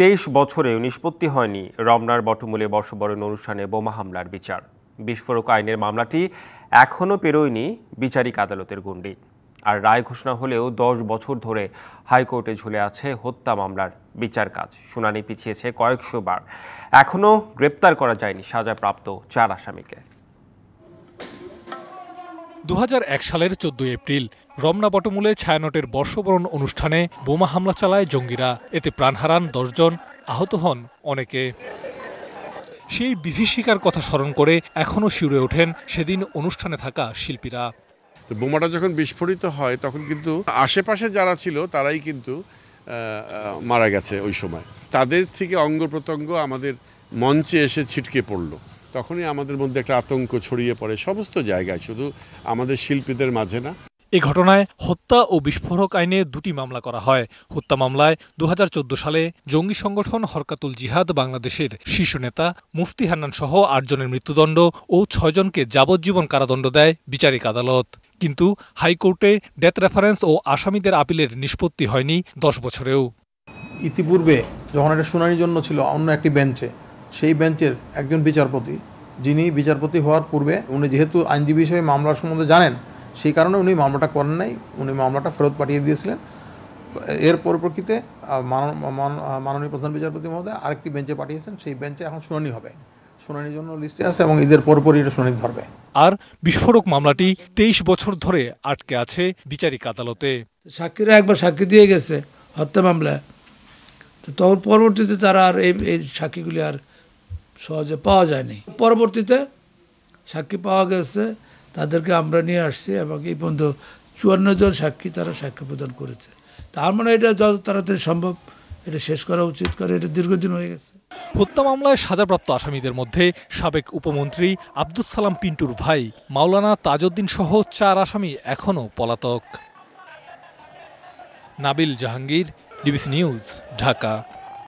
তেইশ বছরেও নিষ্পত্তি হয়নি রমনার বটমূলে বর্ষবরণ অনুষ্ঠানে বোমা হামলার বিচার বিস্ফোরক আইনের মামলাটি এখনও পেরোয়নি বিচারিক আদালতের গুন্ডি আর রায় ঘোষণা হলেও দশ বছর ধরে হাইকোর্টে ঝুলে আছে হত্যা মামলার বিচার কাজ শুনানি পিছিয়েছে কয়েকশো বার এখনও গ্রেপ্তার করা যায়নি সাজাপ্রাপ্ত চার আসামিকে দু সালের চোদ্দ এপ্রিল রমনা বটমূলে ছায়ানটের বর্ষবরণ অনুষ্ঠানে বোমা হামলা চালায় জঙ্গিরা এতে প্রাণ হারান দশজন আহত হন অনেকে সেই বিভীষিকার কথা স্মরণ করে এখনও শিউরে ওঠেন সেদিন অনুষ্ঠানে থাকা শিল্পীরা বোমাটা যখন বিস্ফোরিত হয় তখন কিন্তু আশেপাশে যারা ছিল তারাই কিন্তু মারা গেছে ওই সময় তাদের থেকে অঙ্গ প্রত্যঙ্গ আমাদের মঞ্চে এসে ছিটকে পড়লো তখনই আমাদের মধ্যে একটা আতঙ্ক ছড়িয়ে পড়ে সমস্ত জায়গায় শুধু আমাদের শিল্পীদের মাঝে না এ ঘটনায় হত্যা ও বিস্ফোরক আইনে দুটি মামলা করা হয় হত্যা মামলায় দু সালে জঙ্গি সংগঠন হরকাতুল জিহাদ বাংলাদেশের শীর্ষ নেতা মুফতি হান্নান সহ আটজনের মৃত্যুদণ্ড ও ছয়জনকে যাবজ্জীবন কারাদণ্ড দেয় বিচারিক আদালত কিন্তু হাইকোর্টে ডেথ রেফারেন্স ও আসামিদের আপিলের নিষ্পত্তি হয়নি দশ বছরেও ইতিপূর্বে যখন এটা শুনানির জন্য ছিল অন্য একটি বেঞ্চে সেই বেঞ্চের একজন বিচারপতি যিনি বিচারপতি হওয়ার পূর্বে উনি যেহেতু আইনজীবী হিসেবে মামলার সম্বন্ধে জানেন সেই কারণে উনি মামলাটা করেন নাই উনি মামলাটা ফেরত পাঠিয়ে দিয়েছিলেন এর পরিপ্রেক্ষিতে মাননীয় প্রধান বিচারপতি মহোদয় আরেকটি বেঞ্চে পাঠিয়েছেন সেই বেঞ্চে এখন শুনানি হবে শুনানির জন্য লিস্টে আছে এবং ঈদের পরপরই এটা শুনানি ধরবে আর বিস্ফোরক মামলাটি তেইশ বছর ধরে আটকে আছে বিচারিক আদালতে সাক্ষীরা একবার সাক্ষী দিয়ে গেছে হত্যা মামলায় তো তখন পরবর্তীতে তারা আর এই সাক্ষীগুলি আর সহজে পাওয়া যায়নি পরবর্তীতে সাক্ষী পাওয়া গেছে তাদেরকে আমরা নিয়ে আসছি এবং এই পর্যন্ত চুয়ান্ন জন সাক্ষী তারা সাক্ষী প্রদান করেছে তার মানে এটা যত তাড়াতাড়ি সম্ভব এটা শেষ করা উচিত কারণ এটা দীর্ঘদিন হয়ে গেছে হত্যা মামলায় সাজাপ্রাপ্ত আসামিদের মধ্যে সাবেক উপমন্ত্রী আব্দুস সালাম পিন্টুর ভাই মাওলানা তাজউদ্দিন সহ চার আসামি এখনও পলাতক নাবিল জাহাঙ্গীর ডিবিসি নিউজ ঢাকা